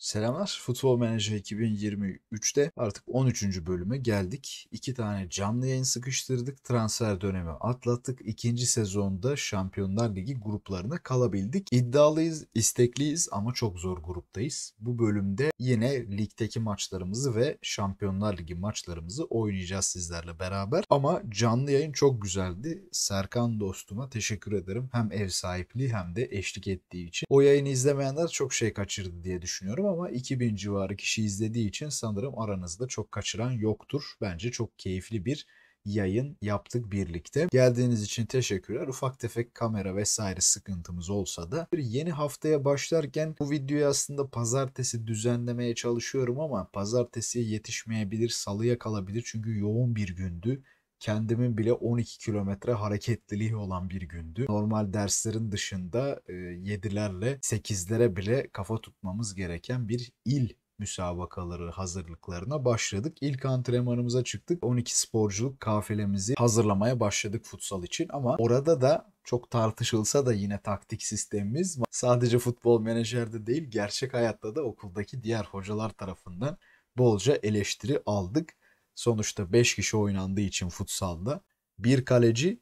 Selamlar. Futbol Manager 2023'te artık 13. bölüme geldik. İki tane canlı yayın sıkıştırdık. Transfer dönemi atlattık. İkinci sezonda Şampiyonlar Ligi gruplarına kalabildik. İddialıyız, istekliyiz ama çok zor gruptayız. Bu bölümde yine ligdeki maçlarımızı ve Şampiyonlar Ligi maçlarımızı oynayacağız sizlerle beraber. Ama canlı yayın çok güzeldi. Serkan dostuma teşekkür ederim. Hem ev sahipliği hem de eşlik ettiği için. O yayını izlemeyenler çok şey kaçırdı diye düşünüyorum ama 2000 civarı kişi izlediği için sanırım aranızda çok kaçıran yoktur. Bence çok keyifli bir yayın yaptık birlikte. Geldiğiniz için teşekkürler. Ufak tefek kamera vesaire sıkıntımız olsa da yeni haftaya başlarken bu videoyu aslında pazartesi düzenlemeye çalışıyorum ama pazartesiye yetişmeyebilir, salıya kalabilir çünkü yoğun bir gündü kendimin bile 12 kilometre hareketliliği olan bir gündü. Normal derslerin dışında 7'lerle e, 8'lere bile kafa tutmamız gereken bir il müsabakaları hazırlıklarına başladık. İlk antrenmanımıza çıktık. 12 sporculuk kafilemizi hazırlamaya başladık futsal için ama orada da çok tartışılsa da yine taktik sistemimiz sadece futbol menajerde değil gerçek hayatta da okuldaki diğer hocalar tarafından bolca eleştiri aldık. Sonuçta 5 kişi oynandığı için futsalda bir kaleci,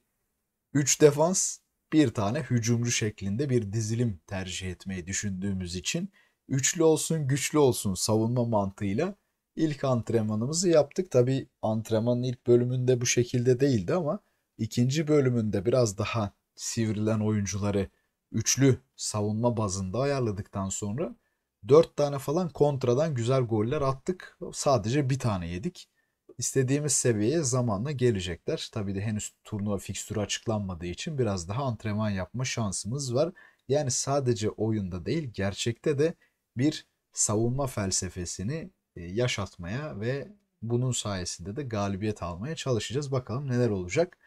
3 defans, bir tane hücumcu şeklinde bir dizilim tercih etmeyi düşündüğümüz için üçlü olsun güçlü olsun savunma mantığıyla ilk antrenmanımızı yaptık. Tabi antrenmanın ilk bölümünde bu şekilde değildi ama ikinci bölümünde biraz daha sivrilen oyuncuları üçlü savunma bazında ayarladıktan sonra dört tane falan kontradan güzel goller attık. Sadece bir tane yedik istediğimiz seviyeye zamanla gelecekler. Tabii de henüz turnuva fikstürü açıklanmadığı için biraz daha antrenman yapma şansımız var. Yani sadece oyunda değil gerçekte de bir savunma felsefesini e, yaşatmaya ve bunun sayesinde de galibiyet almaya çalışacağız. Bakalım neler olacak.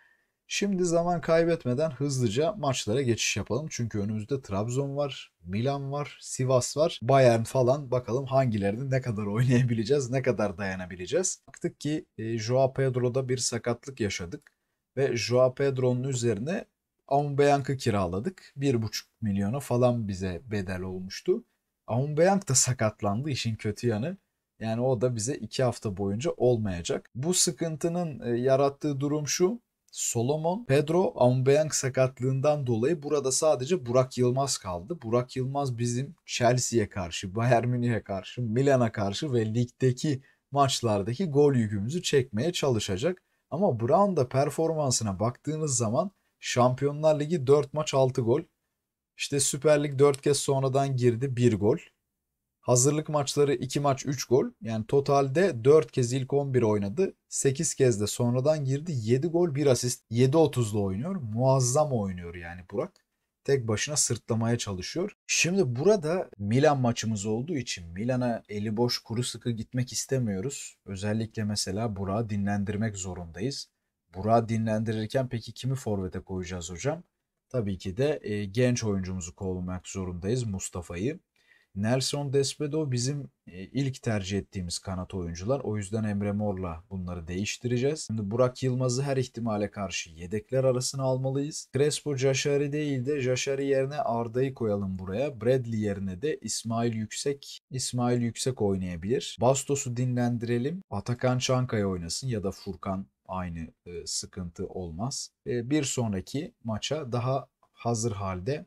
Şimdi zaman kaybetmeden hızlıca maçlara geçiş yapalım. Çünkü önümüzde Trabzon var, Milan var, Sivas var, Bayern falan. Bakalım hangilerini ne kadar oynayabileceğiz, ne kadar dayanabileceğiz. Baktık ki e, Joao Pedro'da bir sakatlık yaşadık ve Joao Pedro'nun üzerine Aubameyang'ı kiraladık. 1,5 milyona falan bize bedel olmuştu. Aubameyang da sakatlandı işin kötü yanı. Yani o da bize 2 hafta boyunca olmayacak. Bu sıkıntının e, yarattığı durum şu. Solomon, Pedro Aubameyang sakatlığından dolayı burada sadece Burak Yılmaz kaldı. Burak Yılmaz bizim Chelsea'ye karşı, Bayern Münih'e karşı, Milan'a karşı ve ligdeki maçlardaki gol yükümüzü çekmeye çalışacak. Ama Brown da performansına baktığınız zaman Şampiyonlar Ligi 4 maç 6 gol. İşte Süper Lig 4 kez sonradan girdi 1 gol. Hazırlık maçları 2 maç 3 gol. Yani totalde 4 kez ilk 11 oynadı. 8 kez de sonradan girdi. 7 gol 1 asist. 7.30'da oynuyor. Muazzam oynuyor yani Burak. Tek başına sırtlamaya çalışıyor. Şimdi burada Milan maçımız olduğu için Milan'a eli boş kuru sıkı gitmek istemiyoruz. Özellikle mesela Burak'ı dinlendirmek zorundayız. Burak'ı dinlendirirken peki kimi forvete koyacağız hocam? Tabii ki de e, genç oyuncumuzu kollamak zorundayız Mustafa'yı. Nelson Despedo bizim e, ilk tercih ettiğimiz kanat oyuncular. O yüzden Emre Mor'la bunları değiştireceğiz. Şimdi Burak Yılmaz'ı her ihtimale karşı yedekler arasına almalıyız. Crespo Jaşari değil de Jaşari yerine Arda'yı koyalım buraya. Bradley yerine de İsmail Yüksek İsmail Yüksek oynayabilir. Bastos'u dinlendirelim. Atakan Çankaya oynasın ya da Furkan aynı e, sıkıntı olmaz. E, bir sonraki maça daha hazır halde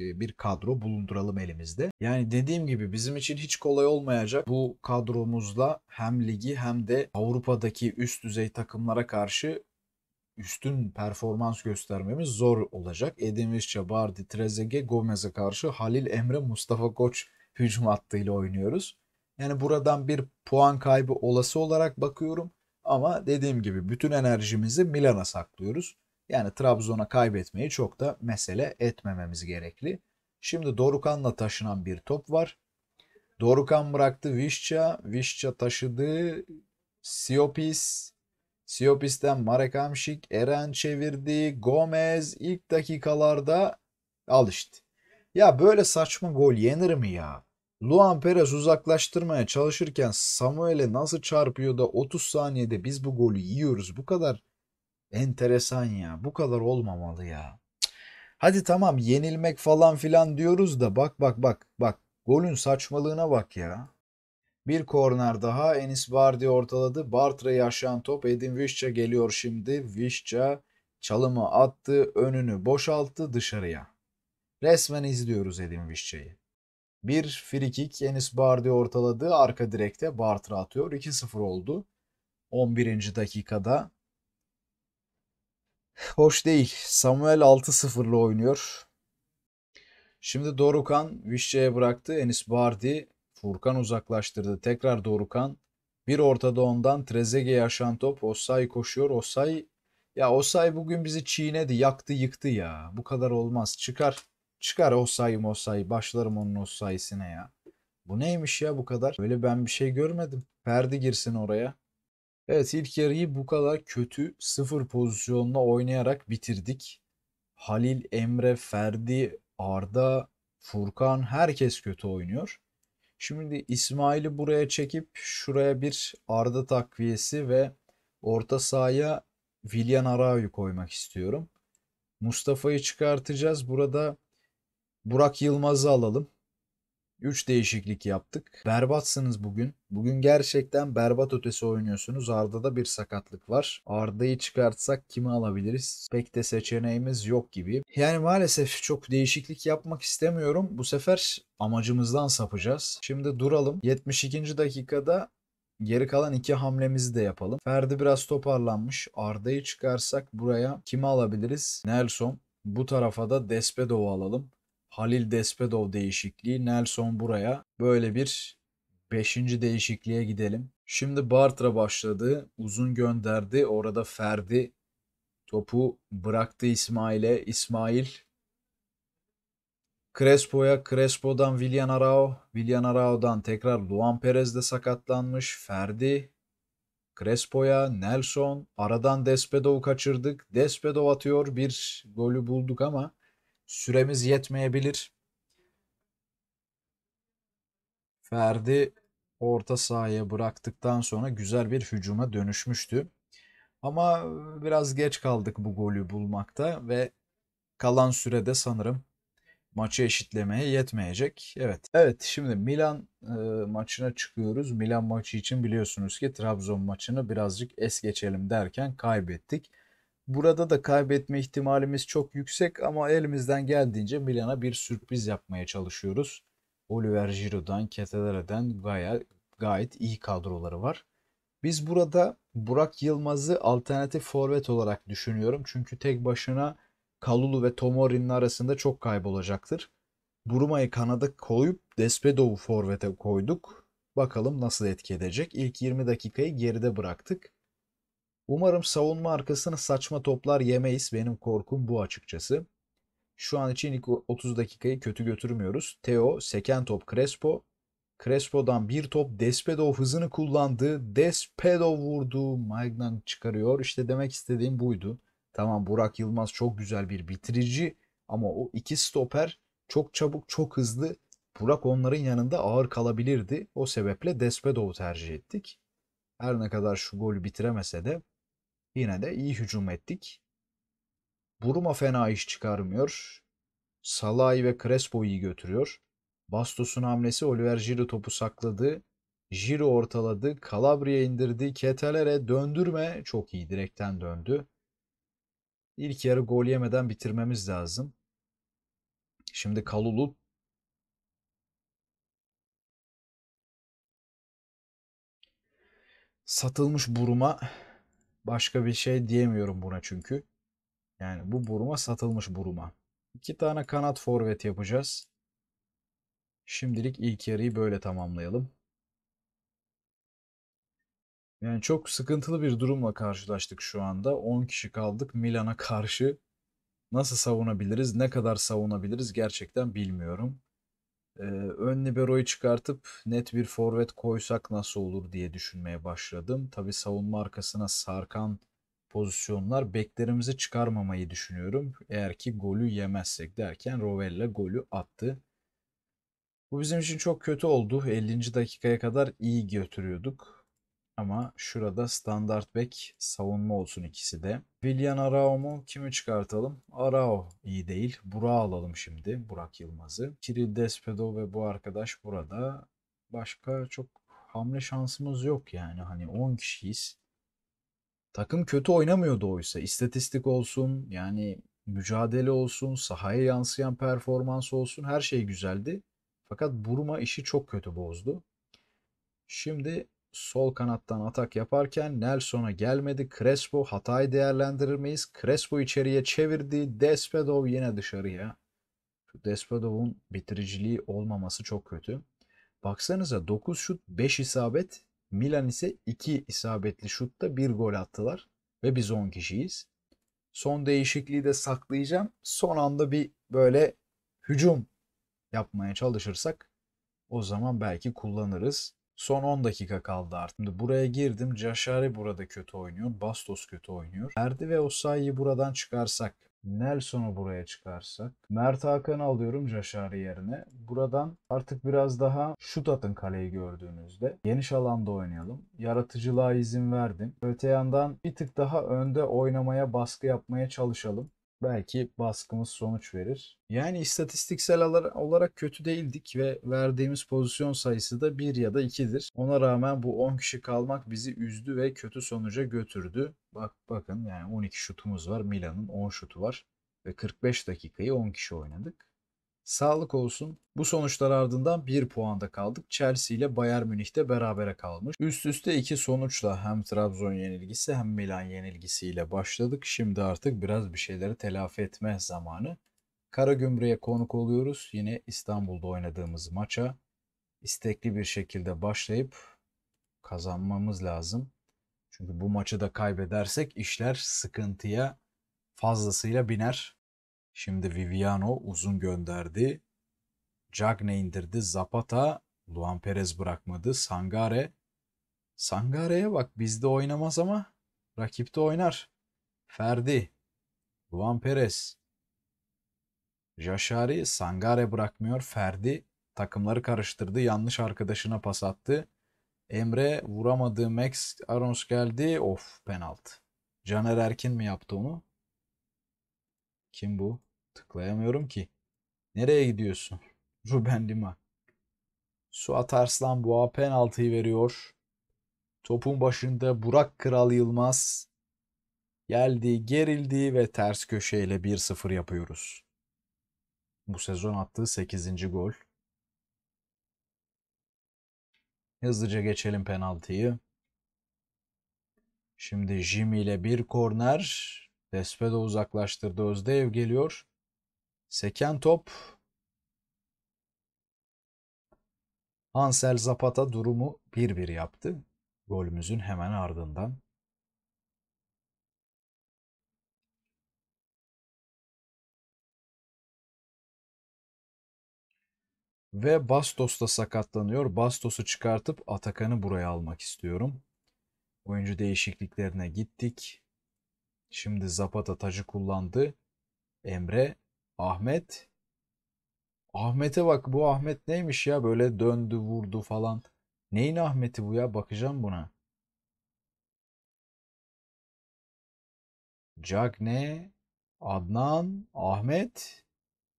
e, bir kadro bulunduralım elimizde. Yani dediğim gibi bizim için hiç kolay olmayacak. Bu kadromuzla hem ligi hem de Avrupa'daki üst düzey takımlara karşı üstün performans göstermemiz zor olacak. Edin Visca, Bardi, Trezeguet, Gomez'e karşı Halil Emre, Mustafa Koç hücum hattıyla oynuyoruz. Yani buradan bir puan kaybı olası olarak bakıyorum. Ama dediğim gibi bütün enerjimizi Milan'a saklıyoruz. Yani Trabzon'a kaybetmeyi çok da mesele etmememiz gerekli. Şimdi Dorukan'la taşınan bir top var. Dorukan bıraktı Vişça. Vişça taşıdı. Siopis. Siopis'ten Marek Amşik. Eren çevirdi. Gomez ilk dakikalarda alıştı. Ya böyle saçma gol yenir mi ya? Luan Perez uzaklaştırmaya çalışırken Samuel'e nasıl çarpıyor da 30 saniyede biz bu golü yiyoruz. Bu kadar Enteresan ya. Bu kadar olmamalı ya. Hadi tamam yenilmek falan filan diyoruz da bak bak bak bak golün saçmalığına bak ya. Bir korner daha Enis Bardi ortaladı. Bartra'yı aşan top Edin Vişça geliyor şimdi. Vişça çalımı attı, önünü boşalttı dışarıya. Resmen izliyoruz Edin Vişça'yı. Bir frikik Enis Bardi ortaladı. Arka direkte Bartra atıyor. 2-0 oldu. 11. dakikada hoş değil. Samuel 6-0'la oynuyor. Şimdi Dorukan Vişçe'ye bıraktı. Enis Bardi Furkan uzaklaştırdı. Tekrar Dorukan. Bir ortada ondan Trezeguet'e yaşan top. Osay koşuyor. Osay ya Osay bugün bizi çiğnedi, yaktı, yıktı ya. Bu kadar olmaz. Çıkar. Çıkar Osay Osay. Başlarım onun Osay'sine ya. Bu neymiş ya bu kadar? Böyle ben bir şey görmedim. Ferdi girsin oraya. Evet ilk yarıyı bu kadar kötü sıfır pozisyonla oynayarak bitirdik. Halil, Emre, Ferdi, Arda, Furkan herkes kötü oynuyor. Şimdi İsmail'i buraya çekip şuraya bir Arda takviyesi ve orta sahaya Vilyan Arao'yu koymak istiyorum. Mustafa'yı çıkartacağız. Burada Burak Yılmaz'ı alalım. 3 değişiklik yaptık. Berbatsınız bugün. Bugün gerçekten berbat ötesi oynuyorsunuz. Arda'da bir sakatlık var. Arda'yı çıkartsak kimi alabiliriz? Pek de seçeneğimiz yok gibi. Yani maalesef çok değişiklik yapmak istemiyorum. Bu sefer amacımızdan sapacağız. Şimdi duralım. 72. dakikada Geri kalan iki hamlemizi de yapalım. Ferdi biraz toparlanmış. Arda'yı çıkarsak buraya kimi alabiliriz? Nelson. Bu tarafa da Despedov'u alalım. Halil Despedov değişikliği. Nelson buraya. Böyle bir 5. değişikliğe gidelim. Şimdi Bartra başladı. Uzun gönderdi. Orada Ferdi topu bıraktı İsmail'e. İsmail Crespo'ya, Crespo'dan Villan Arao, Villan Arao'dan tekrar Luan Perez de sakatlanmış. Ferdi, Crespo'ya, Nelson, aradan Despedov'u kaçırdık. Despedov atıyor, bir golü bulduk ama Süremiz yetmeyebilir. Ferdi orta sahaya bıraktıktan sonra güzel bir hücuma dönüşmüştü. Ama biraz geç kaldık bu golü bulmakta ve kalan sürede sanırım maçı eşitlemeye yetmeyecek. Evet. Evet şimdi Milan e, maçına çıkıyoruz. Milan maçı için biliyorsunuz ki Trabzon maçını birazcık es geçelim derken kaybettik. Burada da kaybetme ihtimalimiz çok yüksek ama elimizden geldiğince Milan'a bir sürpriz yapmaya çalışıyoruz. Oliver Giroud'dan, Ketelare'den gayet, gayet iyi kadroları var. Biz burada Burak Yılmaz'ı alternatif forvet olarak düşünüyorum. Çünkü tek başına Kalulu ve Tomori'nin arasında çok kaybolacaktır. Buruma'yı kanada koyup Despedov'u forvete koyduk. Bakalım nasıl etki edecek. İlk 20 dakikayı geride bıraktık. Umarım savunma arkasına saçma toplar yemeyiz. Benim korkum bu açıkçası. Şu an için ilk 30 dakikayı kötü götürmüyoruz. Theo, seken top Crespo. Crespo'dan bir top Despedo hızını kullandı. Despedo vurdu. Magnan çıkarıyor. İşte demek istediğim buydu. Tamam Burak Yılmaz çok güzel bir bitirici ama o iki stoper çok çabuk çok hızlı. Burak onların yanında ağır kalabilirdi. O sebeple Despedo'yu tercih ettik. Her ne kadar şu golü bitiremese de Yine de iyi hücum ettik. Buruma fena iş çıkarmıyor. Salay ve Crespo iyi götürüyor. Bastos'un hamlesi Oliver Giroud topu sakladı. Jiri ortaladı. Calabria indirdi. Ketelere döndürme. Çok iyi direkten döndü. İlk yarı gol yemeden bitirmemiz lazım. Şimdi Kalulu satılmış buruma Başka bir şey diyemiyorum buna çünkü. Yani bu buruma satılmış buruma. İki tane kanat forvet yapacağız. Şimdilik ilk yarıyı böyle tamamlayalım. Yani çok sıkıntılı bir durumla karşılaştık şu anda. 10 kişi kaldık Milan'a karşı. Nasıl savunabiliriz, ne kadar savunabiliriz gerçekten bilmiyorum e, ön libero'yu çıkartıp net bir forvet koysak nasıl olur diye düşünmeye başladım. Tabi savunma arkasına sarkan pozisyonlar beklerimizi çıkarmamayı düşünüyorum. Eğer ki golü yemezsek derken Rovella golü attı. Bu bizim için çok kötü oldu. 50. dakikaya kadar iyi götürüyorduk. Ama şurada standart bek savunma olsun ikisi de. William Arao mu? Kimi çıkartalım? Arao iyi değil. Burak'ı alalım şimdi. Burak Yılmaz'ı. Kiril Despedo ve bu arkadaş burada. Başka çok hamle şansımız yok yani. Hani 10 kişiyiz. Takım kötü oynamıyordu oysa. İstatistik olsun yani mücadele olsun, sahaya yansıyan performans olsun her şey güzeldi. Fakat Burma işi çok kötü bozdu. Şimdi sol kanattan atak yaparken Nelson'a gelmedi. Crespo hatayı değerlendirir miyiz? Crespo içeriye çevirdi. Despedov yine dışarıya. Şu Despedov'un bitiriciliği olmaması çok kötü. Baksanıza 9 şut 5 isabet. Milan ise 2 isabetli şutta 1 gol attılar. Ve biz 10 kişiyiz. Son değişikliği de saklayacağım. Son anda bir böyle hücum yapmaya çalışırsak o zaman belki kullanırız. Son 10 dakika kaldı artık. Şimdi buraya girdim. Caşari burada kötü oynuyor. Bastos kötü oynuyor. Erdi ve Osayi'yi buradan çıkarsak. Nelson'u buraya çıkarsak. Mert Hakan'ı alıyorum Caşari yerine. Buradan artık biraz daha şut atın kaleyi gördüğünüzde. Geniş alanda oynayalım. Yaratıcılığa izin verdim. Öte yandan bir tık daha önde oynamaya baskı yapmaya çalışalım belki baskımız sonuç verir. Yani istatistiksel olarak kötü değildik ve verdiğimiz pozisyon sayısı da 1 ya da 2'dir. Ona rağmen bu 10 kişi kalmak bizi üzdü ve kötü sonuca götürdü. Bak bakın yani 12 şutumuz var. Milan'ın 10 şutu var ve 45 dakikayı 10 kişi oynadık. Sağlık olsun. Bu sonuçlar ardından 1 puanda kaldık. Chelsea ile Bayern Münih'te berabere kalmış. Üst üste iki sonuçla hem Trabzon yenilgisi hem Milan yenilgisiyle başladık. Şimdi artık biraz bir şeyleri telafi etme zamanı. Karagümrük'e konuk oluyoruz. Yine İstanbul'da oynadığımız maça istekli bir şekilde başlayıp kazanmamız lazım. Çünkü bu maçı da kaybedersek işler sıkıntıya fazlasıyla biner. Şimdi Viviano uzun gönderdi. Cagne indirdi. Zapata. Luan Perez bırakmadı. Sangare. Sangare'ye bak bizde oynamaz ama rakipte oynar. Ferdi. Luan Perez. Jaşari Sangare bırakmıyor. Ferdi takımları karıştırdı. Yanlış arkadaşına pas attı. Emre vuramadı. Max Arons geldi. Of penaltı. Caner Erkin mi yaptı onu? Kim bu? Tıklayamıyorum ki. Nereye gidiyorsun? Ruben Lima. Suat Arslan Boğa penaltıyı veriyor. Topun başında Burak Kral Yılmaz geldi, gerildi ve ters köşeyle 1-0 yapıyoruz. Bu sezon attığı 8. gol. Hızlıca geçelim penaltıyı. Şimdi Jimmy ile bir korner. Despedo uzaklaştırdı. Özdev geliyor. Seken top. Ansel Zapata durumu 1-1 yaptı. Golümüzün hemen ardından. Ve Bastos da sakatlanıyor. Bastos'u çıkartıp Atakan'ı buraya almak istiyorum. Oyuncu değişikliklerine gittik. Şimdi Zapata tacı kullandı. Emre Ahmet. Ahmet'e bak bu Ahmet neymiş ya böyle döndü vurdu falan. Neyin Ahmet'i bu ya bakacağım buna. Cagne, Adnan, Ahmet,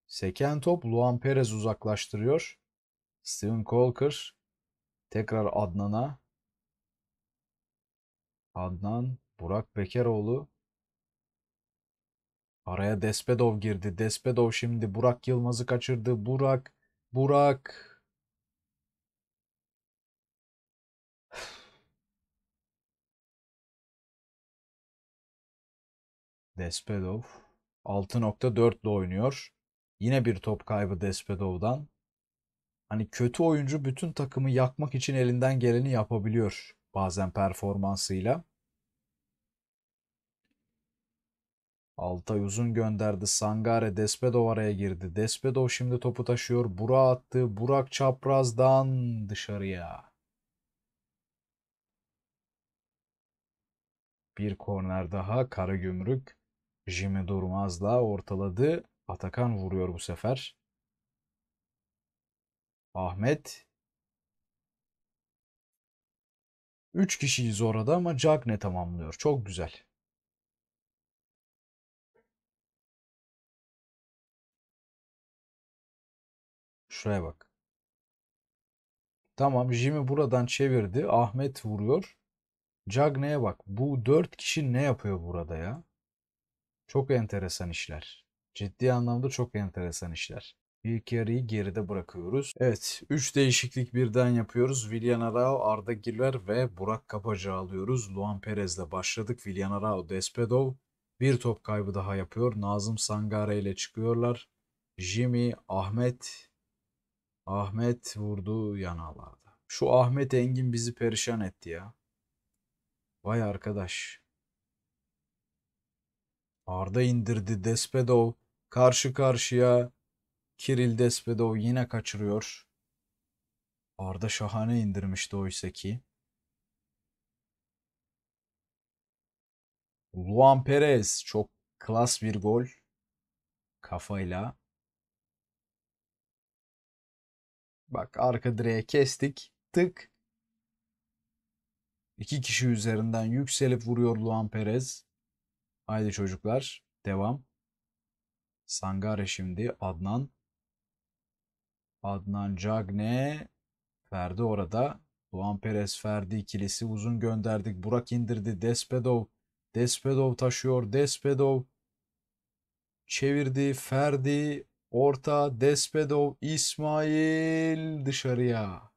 seken top Luan Perez uzaklaştırıyor. Steven Colker tekrar Adnan'a. Adnan, Burak Bekeroğlu, Araya Despedov girdi. Despedov şimdi Burak Yılmaz'ı kaçırdı. Burak, Burak. Despedov 6.4 ile oynuyor. Yine bir top kaybı Despedov'dan. Hani kötü oyuncu bütün takımı yakmak için elinden geleni yapabiliyor bazen performansıyla. Altay uzun gönderdi. Sangare Despedo araya girdi. Despedo şimdi topu taşıyor. Burak attı. Burak çaprazdan dışarıya. Bir korner daha. Karagümrük. Jimmy Durmaz'la ortaladı. Atakan vuruyor bu sefer. Ahmet. Üç kişiyiz orada ama Cagne tamamlıyor. Çok güzel. Şuraya bak. Tamam Jimmy buradan çevirdi. Ahmet vuruyor. Cagney'e bak. Bu dört kişi ne yapıyor burada ya? Çok enteresan işler. Ciddi anlamda çok enteresan işler. İlk yarıyı geride bırakıyoruz. Evet üç değişiklik birden yapıyoruz. Villan Arao, Arda Güler ve Burak Kapacı alıyoruz. Luan Perez'le başladık. Villan Arao, Despedov bir top kaybı daha yapıyor. Nazım Sangare ile çıkıyorlar. Jimmy, Ahmet, Ahmet vurdu yanalarda. Şu Ahmet Engin bizi perişan etti ya. Vay arkadaş. Arda indirdi Despedov. Karşı karşıya Kiril Despedov yine kaçırıyor. Arda şahane indirmişti oysa ki. Luan Perez çok klas bir gol. Kafayla Bak arka direğe kestik. Tık. İki kişi üzerinden yükselip vuruyor Luan Perez. Haydi çocuklar. Devam. Sangare şimdi. Adnan. Adnan Cagne. Ferdi orada. Luan Perez Ferdi ikilisi uzun gönderdik. Burak indirdi. Despedov. Despedov taşıyor. Despedov çevirdi. Ferdi Orta, Despedov, İsmail dışarıya.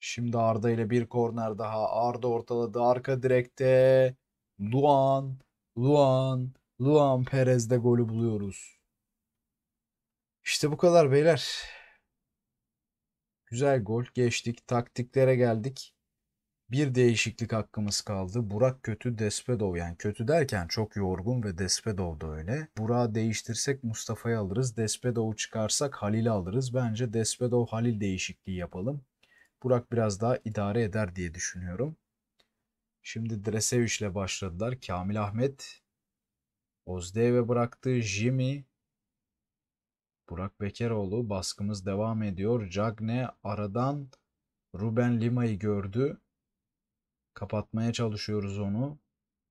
Şimdi Arda ile bir korner daha. Arda ortaladı arka direkte. Luan, Luan, Luan Perez'de golü buluyoruz. İşte bu kadar beyler. Güzel gol. Geçtik. Taktiklere geldik. Bir değişiklik hakkımız kaldı. Burak kötü, Despedov yani kötü derken çok yorgun ve Despedov da öyle. Burak'ı değiştirsek Mustafa'yı alırız. Despedov'u çıkarsak Halil'i alırız. Bence Despedov Halil değişikliği yapalım. Burak biraz daha idare eder diye düşünüyorum. Şimdi Dresevic ile başladılar. Kamil Ahmet Ozdev'e bıraktı. Jimmy Burak Bekeroğlu baskımız devam ediyor. Cagne aradan Ruben Lima'yı gördü. Kapatmaya çalışıyoruz onu.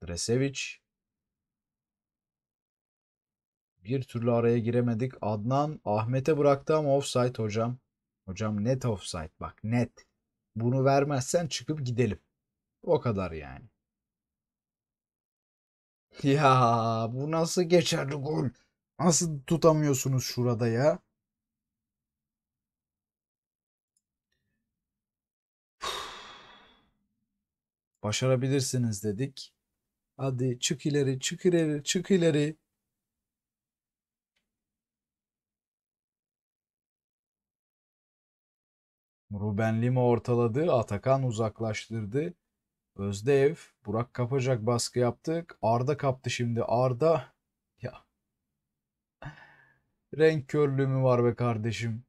Dresevic. Bir türlü araya giremedik. Adnan Ahmet'e bıraktı ama offside hocam. Hocam net offside bak net. Bunu vermezsen çıkıp gidelim. O kadar yani. Ya bu nasıl geçerli gol? Nasıl tutamıyorsunuz şurada ya? Başarabilirsiniz dedik. Hadi çık ileri, çık ileri, çık ileri. Ruben Lima ortaladı, Atakan uzaklaştırdı. Özdev, Burak kapacak baskı yaptık. Arda kaptı şimdi. Arda ya renk körlüğü mü var be kardeşim?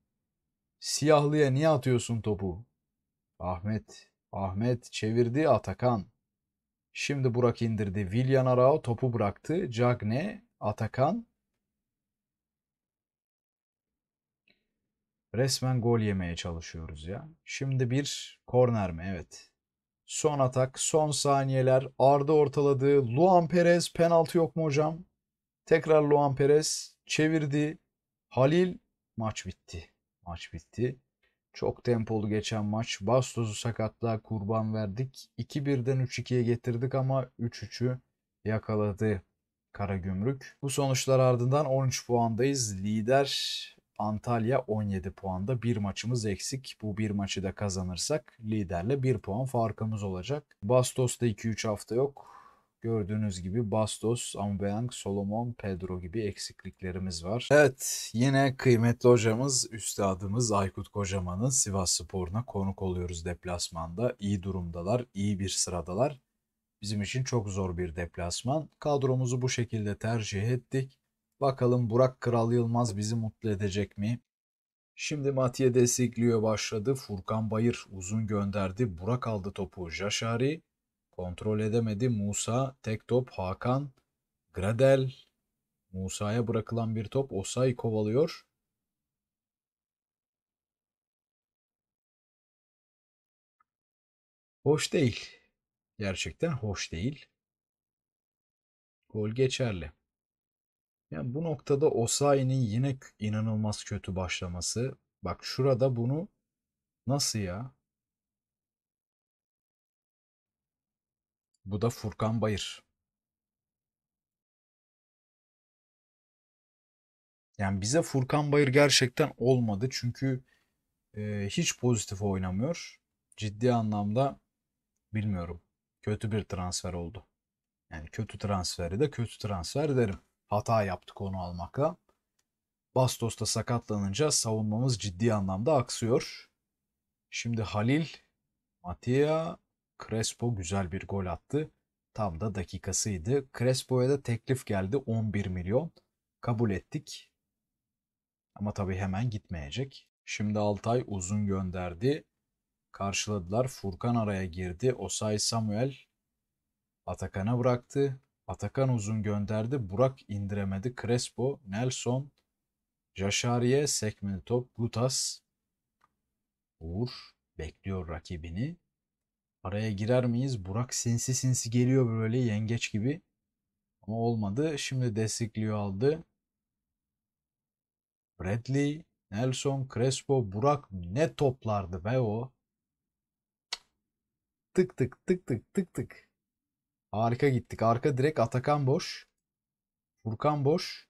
Siyahlıya niye atıyorsun topu? Ahmet Ahmet çevirdi Atakan. Şimdi Burak indirdi. Villan Arao topu bıraktı. Cagne, Atakan. Resmen gol yemeye çalışıyoruz ya. Şimdi bir korner mi? Evet. Son atak, son saniyeler. Arda ortaladı. Luan Perez penaltı yok mu hocam? Tekrar Luan Perez çevirdi. Halil maç bitti. Maç bitti. Çok tempolu geçen maç. Bastos'u sakatlığa kurban verdik. 2-1'den 3-2'ye getirdik ama 3-3'ü yakaladı Karagümrük. Bu sonuçlar ardından 13 puandayız. Lider Antalya 17 puanda. Bir maçımız eksik. Bu bir maçı da kazanırsak liderle bir puan farkımız olacak. Bastos'ta 2-3 hafta yok. Gördüğünüz gibi Bastos, Ambeang, Solomon, Pedro gibi eksikliklerimiz var. Evet yine kıymetli hocamız, üstadımız Aykut Kocaman'ın Sivas Spor'una konuk oluyoruz deplasmanda. İyi durumdalar, iyi bir sıradalar. Bizim için çok zor bir deplasman. Kadromuzu bu şekilde tercih ettik. Bakalım Burak Kral Yılmaz bizi mutlu edecek mi? Şimdi Matiye destekliyor başladı. Furkan Bayır uzun gönderdi. Burak aldı topu. Jaşari Kontrol edemedi. Musa tek top. Hakan. Gradel. Musa'ya bırakılan bir top. Osay kovalıyor. Hoş değil. Gerçekten hoş değil. Gol geçerli. Yani bu noktada Osayi'nin yine inanılmaz kötü başlaması. Bak şurada bunu nasıl ya? Bu da Furkan Bayır. Yani bize Furkan Bayır gerçekten olmadı. Çünkü e, hiç pozitif oynamıyor. Ciddi anlamda bilmiyorum. Kötü bir transfer oldu. Yani kötü transferi de kötü transfer derim. Hata yaptık onu almakla. Bastos da sakatlanınca savunmamız ciddi anlamda aksıyor. Şimdi Halil, Matia, Crespo güzel bir gol attı. Tam da dakikasıydı. Crespo'ya da teklif geldi 11 milyon. Kabul ettik. Ama tabii hemen gitmeyecek. Şimdi Altay uzun gönderdi. Karşıladılar. Furkan araya girdi. Osay Samuel Atakan'a bıraktı. Atakan uzun gönderdi. Burak indiremedi. Crespo, Nelson, Jaşariye, sekmeli top, Gutas. Uğur bekliyor rakibini. Araya girer miyiz? Burak sinsi sinsi geliyor böyle yengeç gibi. Ama olmadı. Şimdi destekliyor aldı. Bradley, Nelson, Crespo, Burak ne toplardı be o. Tık tık tık tık tık tık. Harika gittik. Arka direkt Atakan boş. Furkan boş.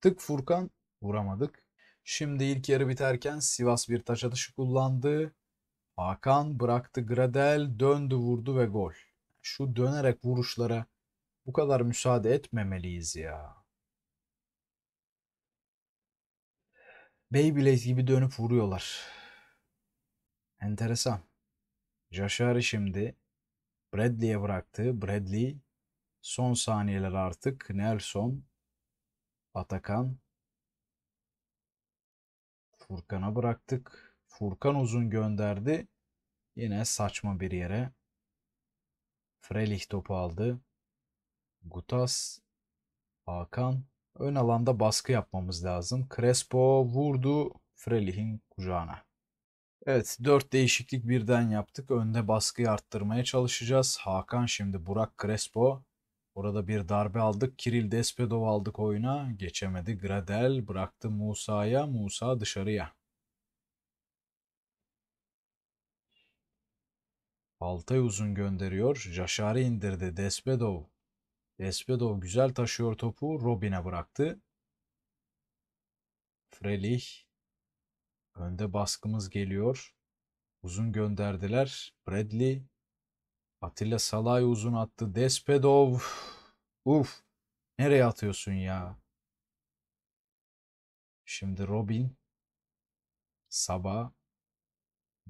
Tık Furkan vuramadık. Şimdi ilk yarı biterken Sivas bir taç atışı kullandı. Hakan bıraktı Gradel döndü vurdu ve gol. Şu dönerek vuruşlara bu kadar müsaade etmemeliyiz ya. Beyblade gibi dönüp vuruyorlar. Enteresan. Jashari şimdi Bradley'e bıraktı. Bradley son saniyeler artık Nelson Atakan Furkan'a bıraktık. Furkan uzun gönderdi. Yine saçma bir yere. Frelich topu aldı. Gutas, Hakan. Ön alanda baskı yapmamız lazım. Crespo vurdu Frelich'in kucağına. Evet 4 değişiklik birden yaptık. Önde baskıyı arttırmaya çalışacağız. Hakan şimdi Burak Crespo. Orada bir darbe aldık. Kiril Despedov aldık oyuna. Geçemedi. Gradel bıraktı Musa'ya. Musa dışarıya. Altay uzun gönderiyor. Jaşar'ı indirdi. Despedov. Despedov güzel taşıyor topu. Robin'e bıraktı. Frelih. Önde baskımız geliyor. Uzun gönderdiler. Bradley. Atilla Salay uzun attı. Despedov. Uf. Nereye atıyorsun ya? Şimdi Robin. Sabah.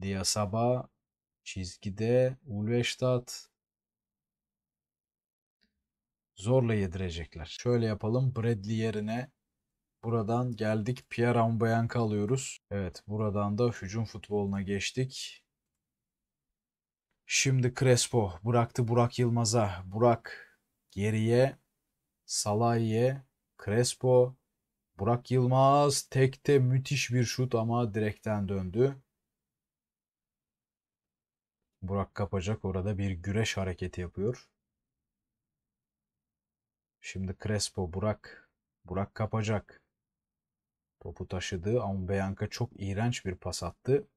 Dia Sabah. Çizgide Ulvestadt zorla yedirecekler. Şöyle yapalım. Bradley yerine buradan geldik. Pierre Aubameyang'ı alıyoruz. Evet buradan da hücum futboluna geçtik. Şimdi Crespo bıraktı Burak Yılmaz'a. Burak geriye Salahi'ye Crespo Burak Yılmaz tekte müthiş bir şut ama direkten döndü. Burak Kapacak orada bir güreş hareketi yapıyor. Şimdi Crespo, Burak. Burak Kapacak. Topu taşıdı. ama Ambeyanka çok iğrenç bir pas attı.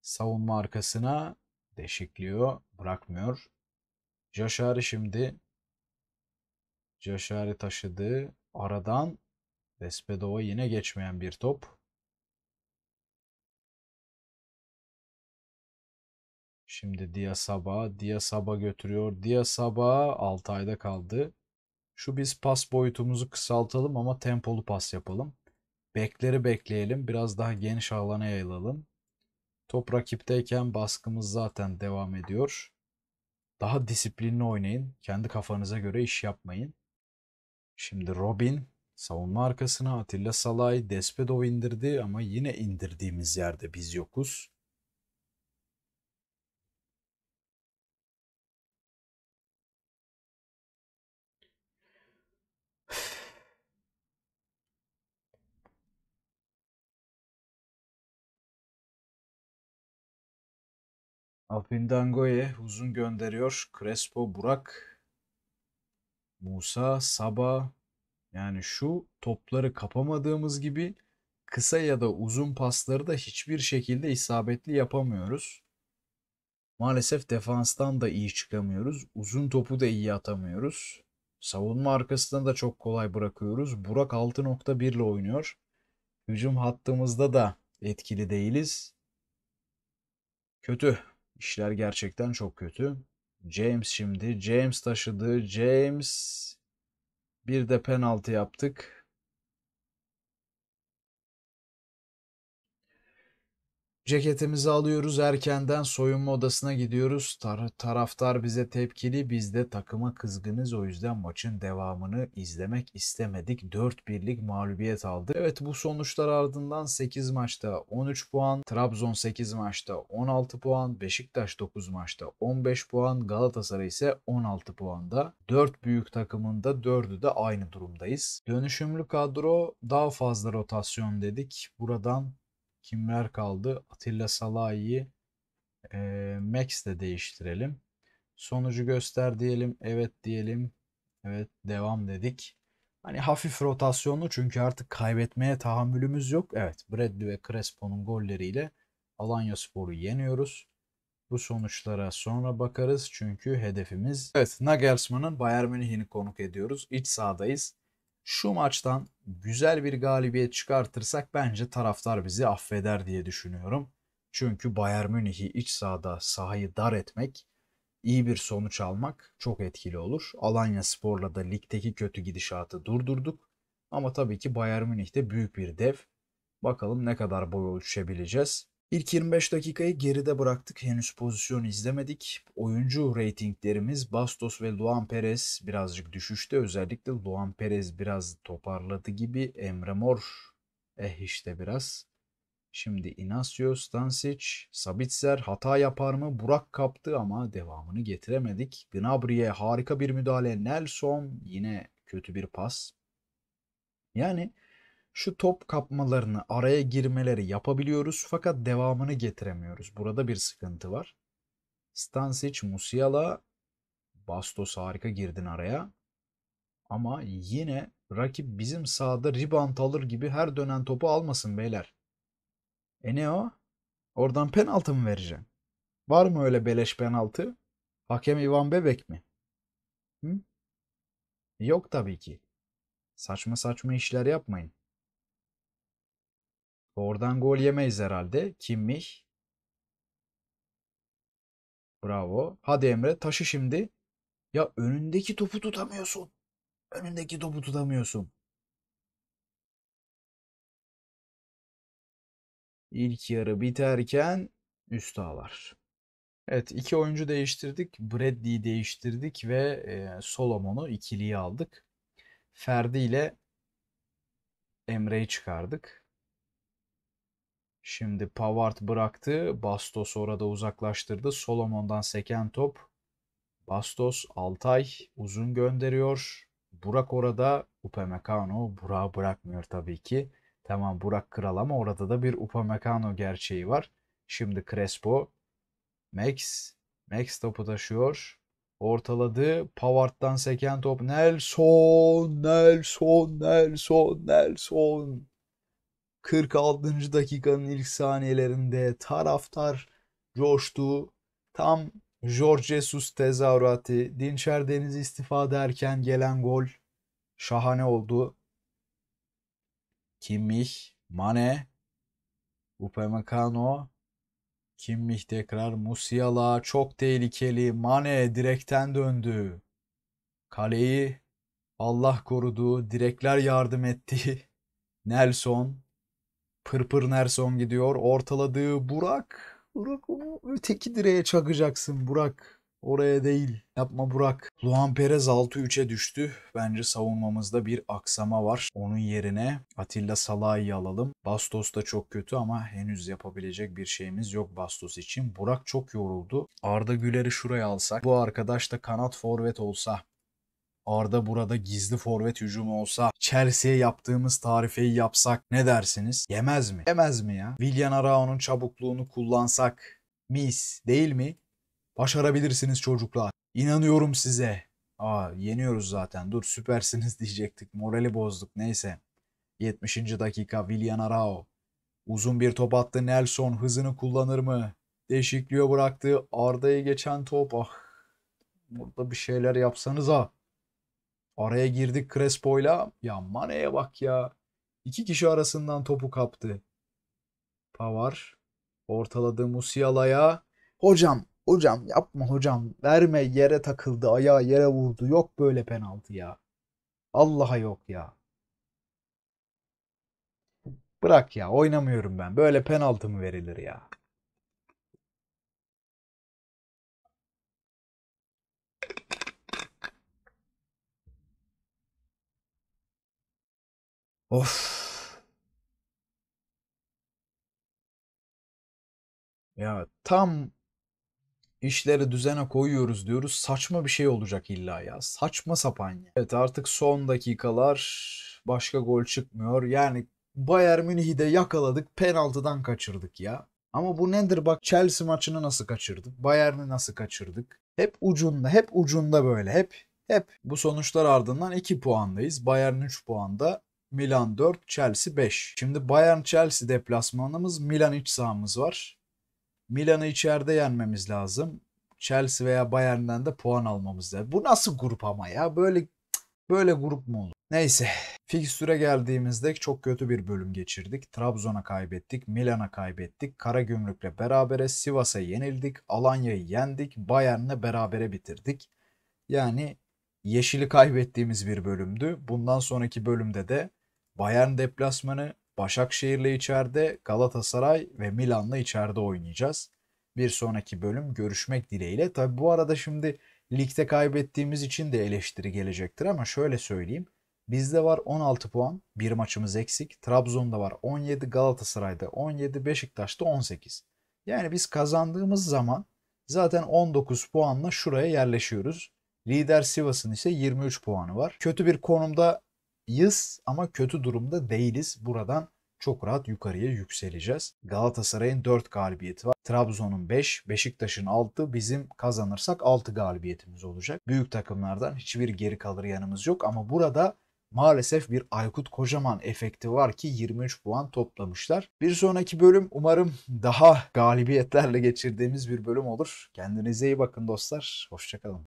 Savunma arkasına deşikliyor. Bırakmıyor. Caşari şimdi. Caşari taşıdı. Aradan Despedova yine geçmeyen bir top. Şimdi Dia Saba, Dia sabah götürüyor. Dia Saba 6 ayda kaldı. Şu biz pas boyutumuzu kısaltalım ama tempolu pas yapalım. Bekleri bekleyelim. Biraz daha geniş alana yayılalım. Top rakipteyken baskımız zaten devam ediyor. Daha disiplinli oynayın. Kendi kafanıza göre iş yapmayın. Şimdi Robin savunma arkasına Atilla Salay Despedo indirdi ama yine indirdiğimiz yerde biz yokuz. Apindango'ya uzun gönderiyor. Crespo, Burak, Musa, Saba. Yani şu topları kapamadığımız gibi kısa ya da uzun pasları da hiçbir şekilde isabetli yapamıyoruz. Maalesef defanstan da iyi çıkamıyoruz. Uzun topu da iyi atamıyoruz. Savunma arkasından da çok kolay bırakıyoruz. Burak 6.1 ile oynuyor. Hücum hattımızda da etkili değiliz. Kötü. İşler gerçekten çok kötü. James şimdi. James taşıdı. James bir de penaltı yaptık. Ceketimizi alıyoruz erkenden soyunma odasına gidiyoruz. Tar taraftar bize tepkili biz de takıma kızgınız o yüzden maçın devamını izlemek istemedik. 4-1'lik mağlubiyet aldı. Evet bu sonuçlar ardından 8 maçta 13 puan, Trabzon 8 maçta 16 puan, Beşiktaş 9 maçta 15 puan, Galatasaray ise 16 puanda. 4 büyük takımında 4'ü de aynı durumdayız. Dönüşümlü kadro daha fazla rotasyon dedik. Buradan kimler kaldı? Atilla Salahi'yi e, Max de değiştirelim. Sonucu göster diyelim. Evet diyelim. Evet devam dedik. Hani hafif rotasyonlu çünkü artık kaybetmeye tahammülümüz yok. Evet Bradley ve Crespo'nun golleriyle Alanya Spor'u yeniyoruz. Bu sonuçlara sonra bakarız çünkü hedefimiz... Evet Nagelsmann'ın Bayern Münih'ini konuk ediyoruz. İç sahadayız şu maçtan güzel bir galibiyet çıkartırsak bence taraftar bizi affeder diye düşünüyorum. Çünkü Bayern Münih'i iç sahada sahayı dar etmek, iyi bir sonuç almak çok etkili olur. Alanya Spor'la da ligdeki kötü gidişatı durdurduk. Ama tabii ki Bayern Münih de büyük bir dev. Bakalım ne kadar boy ölçüşebileceğiz. İlk 25 dakikayı geride bıraktık. Henüz pozisyon izlemedik. Oyuncu reytinglerimiz Bastos ve Luan Perez birazcık düşüşte. Özellikle Luan Perez biraz toparladı gibi. Emre Mor eh işte biraz. Şimdi Inacio, Stansic, Sabitzer hata yapar mı? Burak kaptı ama devamını getiremedik. Gnabry'e harika bir müdahale. Nelson yine kötü bir pas. Yani şu top kapmalarını, araya girmeleri yapabiliyoruz fakat devamını getiremiyoruz. Burada bir sıkıntı var. Stansic, Musiala, Bastos harika girdin araya. Ama yine rakip bizim sahada Ribant alır gibi her dönen topu almasın beyler. E ne o? Oradan penaltı mı vereceğim? Var mı öyle beleş penaltı? Hakem Ivan Bebek mi? Hı? Yok tabii ki. Saçma saçma işler yapmayın. Oradan gol yemeyiz herhalde. Kimmih. Bravo. Hadi Emre taşı şimdi. Ya önündeki topu tutamıyorsun. Önündeki topu tutamıyorsun. İlk yarı biterken üst ağlar. Evet iki oyuncu değiştirdik. Bradley'i değiştirdik ve e, Solomon'u ikiliye aldık. Ferdi ile Emre'yi çıkardık. Şimdi Pavard bıraktı. Bastos orada uzaklaştırdı. Solomon'dan seken top. Bastos Altay uzun gönderiyor. Burak orada Upamecano Burak'ı bırakmıyor tabii ki. Tamam Burak kral ama orada da bir Upamecano gerçeği var. Şimdi Crespo. Max. Max topu taşıyor. Ortaladı. Pavard'dan seken top Nelson, Nelson, Nelson, Nelson. 46. dakikanın ilk saniyelerinde taraftar coştu. Tam Jorge Jesus tezahüratı, Dinçer Deniz istifa derken gelen gol şahane oldu. Kimmich, Mane, Upamecano, Kimmich tekrar Musiala çok tehlikeli. Mane direkten döndü. Kaleyi Allah korudu. Direkler yardım etti. Nelson Pırpır Nerson gidiyor. Ortaladığı Burak. Burak onu öteki direğe çakacaksın Burak. Oraya değil. Yapma Burak. Luan Perez 6-3'e düştü. Bence savunmamızda bir aksama var. Onun yerine Atilla Salah'ı alalım. Bastos da çok kötü ama henüz yapabilecek bir şeyimiz yok Bastos için. Burak çok yoruldu. Arda Güler'i şuraya alsak. Bu arkadaş da kanat forvet olsa Arda burada gizli forvet hücumu olsa Chelsea'ye yaptığımız tarifeyi yapsak ne dersiniz? Yemez mi? Yemez mi ya? Willian Arao'nun çabukluğunu kullansak mis değil mi? Başarabilirsiniz çocuklar. İnanıyorum size. Aa yeniyoruz zaten. Dur süpersiniz diyecektik. Morali bozduk. Neyse. 70. dakika Willian Arao. Uzun bir top attı Nelson. Hızını kullanır mı? Değişikliğe bıraktı. Arda'yı geçen top. Ah. Burada bir şeyler yapsanız ha. Araya girdik Crespo'yla. Ya Mane'ye bak ya. İki kişi arasından topu kaptı. Pavar ortaladı Musiala'ya. Hocam, hocam yapma hocam. Verme yere takıldı, ayağı yere vurdu. Yok böyle penaltı ya. Allah'a yok ya. Bırak ya oynamıyorum ben. Böyle penaltı mı verilir ya? Of. Ya tam işleri düzene koyuyoruz diyoruz. Saçma bir şey olacak illa ya. Saçma sapan ya. Evet artık son dakikalar başka gol çıkmıyor. Yani Bayern Münih'i de yakaladık penaltıdan kaçırdık ya. Ama bu nedir bak Chelsea maçını nasıl kaçırdık? Bayern'i nasıl kaçırdık? Hep ucunda, hep ucunda böyle. Hep hep bu sonuçlar ardından 2 puandayız. Bayern 3 puanda. Milan 4, Chelsea 5. Şimdi Bayern Chelsea deplasmanımız, Milan iç sahamız var. Milan'ı içeride yenmemiz lazım. Chelsea veya Bayern'den de puan almamız lazım. Bu nasıl grup ama ya? Böyle böyle grup mu olur? Neyse. Fikstüre geldiğimizde çok kötü bir bölüm geçirdik. Trabzon'a kaybettik, Milan'a kaybettik, Karagümrük'le berabere Sivas'a yenildik, Alanya'yı yendik, Bayern'le berabere bitirdik. Yani yeşili kaybettiğimiz bir bölümdü. Bundan sonraki bölümde de Bayern deplasmanı, Başakşehir'le içeride, Galatasaray ve Milan'la içeride oynayacağız. Bir sonraki bölüm görüşmek dileğiyle. Tabi bu arada şimdi ligde kaybettiğimiz için de eleştiri gelecektir ama şöyle söyleyeyim. Bizde var 16 puan, bir maçımız eksik. Trabzon'da var 17, Galatasaray'da 17, Beşiktaş'ta 18. Yani biz kazandığımız zaman zaten 19 puanla şuraya yerleşiyoruz. Lider Sivas'ın ise 23 puanı var. Kötü bir konumda yız ama kötü durumda değiliz. Buradan çok rahat yukarıya yükseleceğiz. Galatasaray'ın 4 galibiyeti var. Trabzon'un 5, Beşiktaş'ın 6, bizim kazanırsak 6 galibiyetimiz olacak. Büyük takımlardan hiçbir geri kalır yanımız yok ama burada maalesef bir Aykut Kocaman efekti var ki 23 puan toplamışlar. Bir sonraki bölüm umarım daha galibiyetlerle geçirdiğimiz bir bölüm olur. Kendinize iyi bakın dostlar. Hoşçakalın.